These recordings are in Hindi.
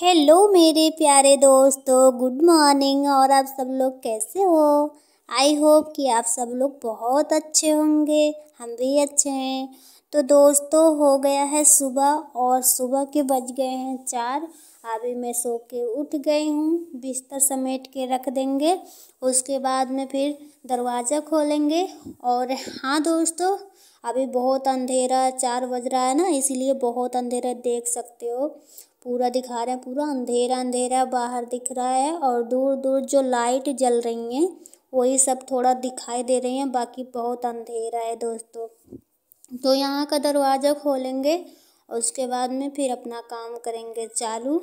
हेलो मेरे प्यारे दोस्तों गुड मॉर्निंग और आप सब लोग कैसे हो आई होप कि आप सब लोग बहुत अच्छे होंगे हम भी अच्छे हैं तो दोस्तों हो गया है सुबह और सुबह के बज गए हैं चार अभी मैं सो के उठ गई हूँ बिस्तर समेट के रख देंगे उसके बाद में फिर दरवाज़ा खोलेंगे और हाँ दोस्तों अभी बहुत अंधेरा चार बज रहा है ना इसीलिए बहुत अंधेरा देख सकते हो पूरा दिखा रहे हैं पूरा अंधेरा अंधेरा बाहर दिख रहा है और दूर दूर जो लाइट जल रही हैं वही सब थोड़ा दिखाई दे रही हैं बाकी बहुत अंधेरा है दोस्तों तो यहाँ का दरवाज़ा खोलेंगे और उसके बाद में फिर अपना काम करेंगे चालू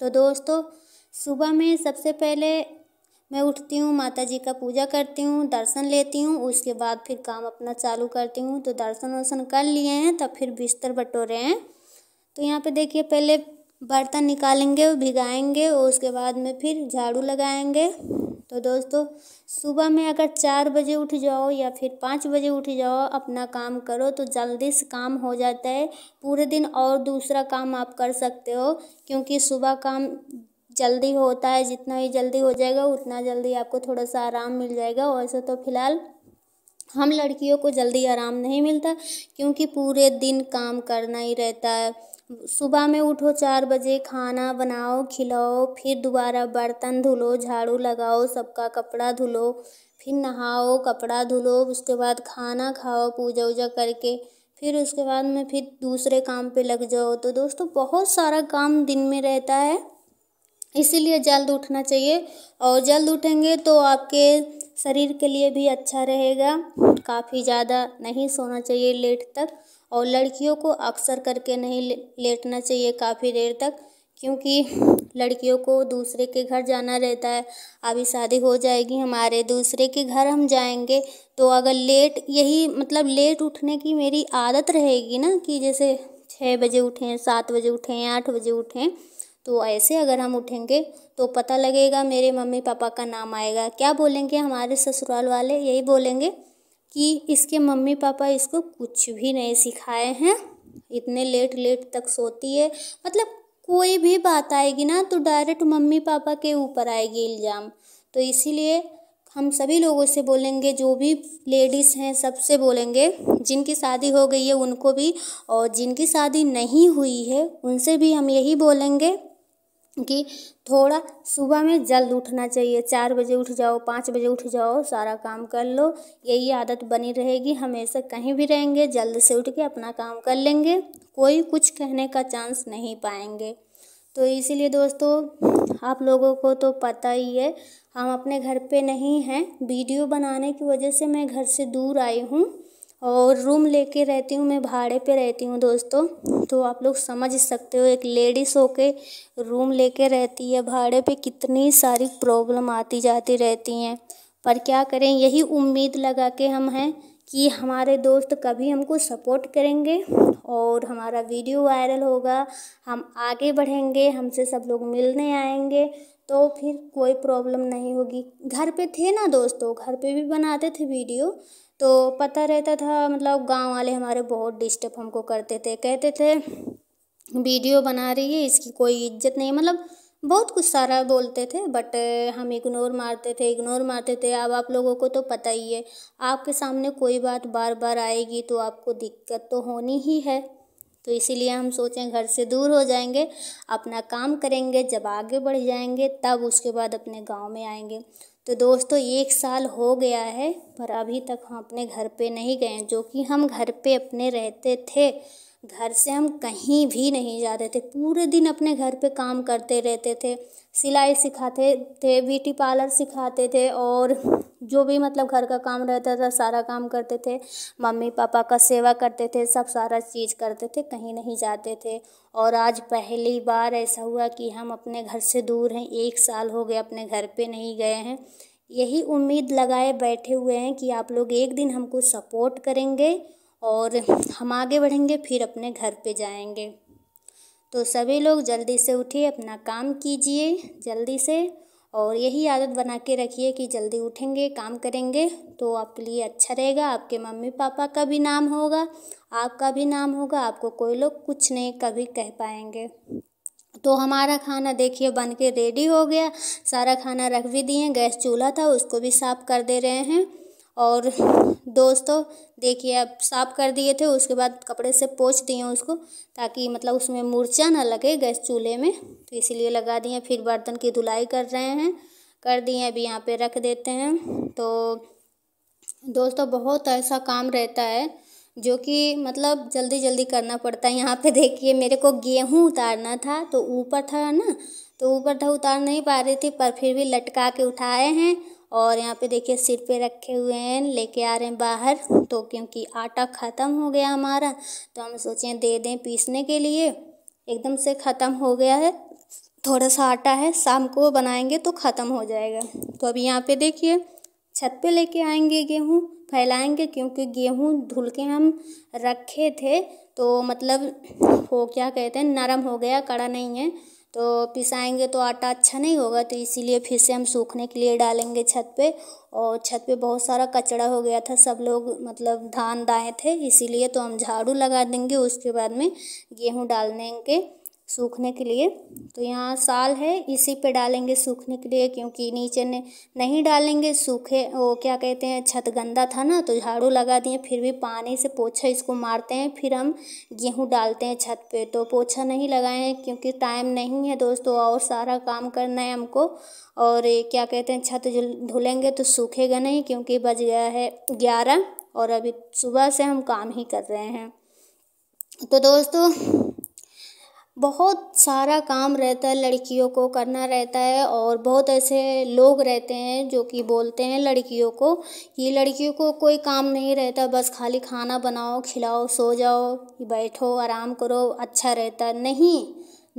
तो दोस्तों सुबह में सबसे पहले मैं उठती हूँ माता जी का पूजा करती हूँ दर्शन लेती हूँ उसके बाद फिर काम अपना चालू करती हूँ तो दर्शन वर्शन कर लिए हैं तब फिर बिस्तर बटोरे हैं तो यहाँ पे देखिए पहले बर्तन निकालेंगे भिगाएंगे और उसके बाद में फिर झाड़ू लगाएंगे तो दोस्तों सुबह में अगर चार बजे उठ जाओ या फिर पाँच बजे उठ जाओ अपना काम करो तो जल्दी से काम हो जाता है पूरे दिन और दूसरा काम आप कर सकते हो क्योंकि सुबह काम जल्दी होता है जितना ही जल्दी हो जाएगा उतना जल्दी आपको थोड़ा सा आराम मिल जाएगा वैसे तो फिलहाल हम लड़कियों को जल्दी आराम नहीं मिलता क्योंकि पूरे दिन काम करना ही रहता है सुबह में उठो चार बजे खाना बनाओ खिलाओ फिर दोबारा बर्तन धुलो झाड़ू लगाओ सबका कपड़ा धुलो फिर नहाओ कपड़ा धुलो उसके बाद खाना खाओ पूजा वूजा करके फिर उसके बाद में फिर दूसरे काम पे लग जाओ तो दोस्तों बहुत सारा काम दिन में रहता है इसीलिए जल्द उठना चाहिए और जल्द उठेंगे तो आपके शरीर के लिए भी अच्छा रहेगा काफ़ी ज़्यादा नहीं सोना चाहिए लेट तक और लड़कियों को अक्सर करके नहीं लेटना चाहिए काफ़ी देर तक क्योंकि लड़कियों को दूसरे के घर जाना रहता है अभी शादी हो जाएगी हमारे दूसरे के घर हम जाएंगे तो अगर लेट यही मतलब लेट उठने की मेरी आदत रहेगी ना कि जैसे छः बजे उठें सात बजे उठें आठ बजे उठें तो ऐसे अगर हम उठेंगे तो पता लगेगा मेरे मम्मी पापा का नाम आएगा क्या बोलेंगे हमारे ससुराल वाले यही बोलेंगे कि इसके मम्मी पापा इसको कुछ भी नहीं सिखाए हैं इतने लेट लेट तक सोती है मतलब कोई भी बात आएगी ना तो डायरेक्ट मम्मी पापा के ऊपर आएगी इल्ज़ाम तो इसीलिए हम सभी लोगों से बोलेंगे जो भी लेडीज़ हैं सबसे बोलेंगे जिनकी शादी हो गई है उनको भी और जिनकी शादी नहीं हुई है उनसे भी हम यही बोलेंगे कि थोड़ा सुबह में जल्द उठना चाहिए चार बजे उठ जाओ पाँच बजे उठ जाओ सारा काम कर लो यही आदत बनी रहेगी हमेशा कहीं भी रहेंगे जल्द से उठ के अपना काम कर लेंगे कोई कुछ कहने का चांस नहीं पाएंगे तो इसीलिए दोस्तों आप लोगों को तो पता ही है हम अपने घर पे नहीं हैं वीडियो बनाने की वजह से मैं घर से दूर आई हूँ और रूम लेके रहती हूँ मैं भाड़े पे रहती हूँ दोस्तों तो आप लोग समझ सकते हो एक हो होके रूम लेके रहती है भाड़े पे कितनी सारी प्रॉब्लम आती जाती रहती हैं पर क्या करें यही उम्मीद लगा के हम हैं कि हमारे दोस्त कभी हमको सपोर्ट करेंगे और हमारा वीडियो वायरल होगा हम आगे बढ़ेंगे हमसे सब लोग मिलने आएंगे तो फिर कोई प्रॉब्लम नहीं होगी घर पे थे ना दोस्तों घर पे भी बनाते थे वीडियो तो पता रहता था मतलब गांव वाले हमारे बहुत डिस्टर्ब हमको करते थे कहते थे वीडियो बना रही है इसकी कोई इज्जत नहीं मतलब बहुत कुछ सारा बोलते थे बट हम इग्नोर मारते थे इग्नोर मारते थे अब आप लोगों को तो पता ही है आपके सामने कोई बात बार बार आएगी तो आपको दिक्कत तो होनी ही है तो इसीलिए हम सोचें घर से दूर हो जाएंगे अपना काम करेंगे जब आगे बढ़ जाएंगे तब उसके बाद अपने गांव में आएंगे तो दोस्तों एक साल हो गया है पर अभी तक हम अपने घर पे नहीं गए जो कि हम घर पे अपने रहते थे घर से हम कहीं भी नहीं जाते थे पूरे दिन अपने घर पे काम करते रहते थे सिलाई सिखाते थे ब्यूटी पार्लर सिखाते थे और जो भी मतलब घर का काम रहता था सारा काम करते थे मम्मी पापा का सेवा करते थे सब सारा चीज़ करते थे कहीं नहीं जाते थे और आज पहली बार ऐसा हुआ कि हम अपने घर से दूर हैं एक साल हो गए अपने घर पे नहीं गए हैं यही उम्मीद लगाए बैठे हुए हैं कि आप लोग एक दिन हमको सपोर्ट करेंगे और हम आगे बढ़ेंगे फिर अपने घर पे जाएंगे तो सभी लोग जल्दी से उठिए अपना काम कीजिए जल्दी से और यही आदत बना के रखिए कि जल्दी उठेंगे काम करेंगे तो आपके लिए अच्छा रहेगा आपके मम्मी पापा का भी नाम होगा आपका भी नाम होगा आपको कोई लोग कुछ नहीं कभी कह पाएंगे तो हमारा खाना देखिए बन के रेडी हो गया सारा खाना रख भी दिए गैस चूल्हा था उसको भी साफ़ कर दे रहे हैं और दोस्तों देखिए अब साफ़ कर दिए थे उसके बाद कपड़े से पोछ दिए उसको ताकि मतलब उसमें मुरचा ना लगे गैस चूल्हे में तो इसीलिए लगा दिए फिर बर्तन की धुलाई कर रहे हैं कर दिए अभी यहाँ पे रख देते हैं तो दोस्तों बहुत ऐसा काम रहता है जो कि मतलब जल्दी जल्दी करना पड़ता है यहाँ पे देखिए मेरे को गेहूँ उतारना था तो ऊपर था ना तो ऊपर था उतार नहीं पा रही थी पर फिर भी लटका के उठाए हैं और यहाँ पे देखिए सिर पे रखे हुए हैं लेके आ रहे हैं बाहर तो क्योंकि आटा ख़त्म हो गया हमारा तो हम सोचें दे दें पीसने के लिए एकदम से ख़त्म हो गया है थोड़ा सा आटा है शाम को बनाएंगे तो ख़त्म हो जाएगा तो अभी यहाँ पे देखिए छत पे लेके आएंगे गेहूँ फैलाएंगे क्योंकि गेहूँ धुल के हम रखे थे तो मतलब वो क्या कहते हैं नरम हो गया कड़ा नहीं है तो पिसाएंगे तो आटा अच्छा नहीं होगा तो इसीलिए फिर से हम सूखने के लिए डालेंगे छत पे और छत पे बहुत सारा कचड़ा हो गया था सब लोग मतलब धान दाए थे इसीलिए तो हम झाड़ू लगा देंगे उसके बाद में गेहूँ डाल देंगे सूखने के लिए तो यहाँ साल है इसी पे डालेंगे सूखने के लिए क्योंकि नीचे ने नहीं डालेंगे सूखे वो क्या कहते हैं छत गंदा था ना तो झाड़ू लगा दिए फिर भी पानी से पोछा इसको मारते हैं फिर हम गेहूँ डालते हैं छत पे तो पोछा नहीं लगाए हैं क्योंकि टाइम नहीं है दोस्तों और सारा काम करना है हमको और क्या कहते हैं छत धुलेंगे तो सूखेगा नहीं क्योंकि बज गया है ग्यारह और अभी सुबह से हम काम ही कर रहे हैं तो दोस्तों बहुत सारा काम रहता है लड़कियों को करना रहता है और बहुत ऐसे लोग रहते हैं जो कि बोलते हैं लड़कियों को कि लड़कियों को कोई काम नहीं रहता बस खाली खाना बनाओ खिलाओ सो जाओ बैठो आराम करो अच्छा रहता नहीं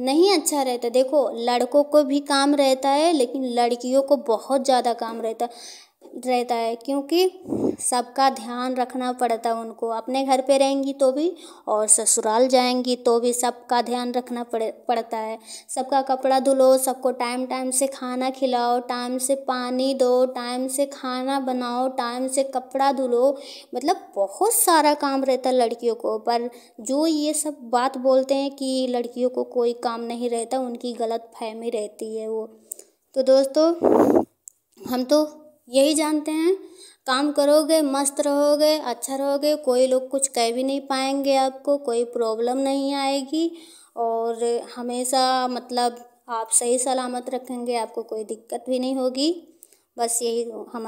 नहीं अच्छा रहता देखो लड़कों को भी काम रहता है लेकिन लड़कियों को बहुत ज़्यादा काम रहता है रहता है क्योंकि सबका ध्यान रखना पड़ता है उनको अपने घर पे रहेंगी तो भी और ससुराल जाएंगी तो भी सबका ध्यान रखना पड़े पड़ता है सबका कपड़ा धुलो सबको टाइम टाइम से खाना खिलाओ टाइम से पानी दो टाइम से खाना बनाओ टाइम से कपड़ा धुलो मतलब बहुत सारा काम रहता है लड़कियों को पर जो ये सब बात बोलते हैं कि लड़कियों को कोई काम नहीं रहता उनकी गलत फहमी रहती है वो तो दोस्तों हम तो यही जानते हैं काम करोगे मस्त रहोगे अच्छा रहोगे कोई लोग कुछ कह भी नहीं पाएंगे आपको कोई प्रॉब्लम नहीं आएगी और हमेशा मतलब आप सही सलामत रखेंगे आपको कोई दिक्कत भी नहीं होगी बस यही हमारे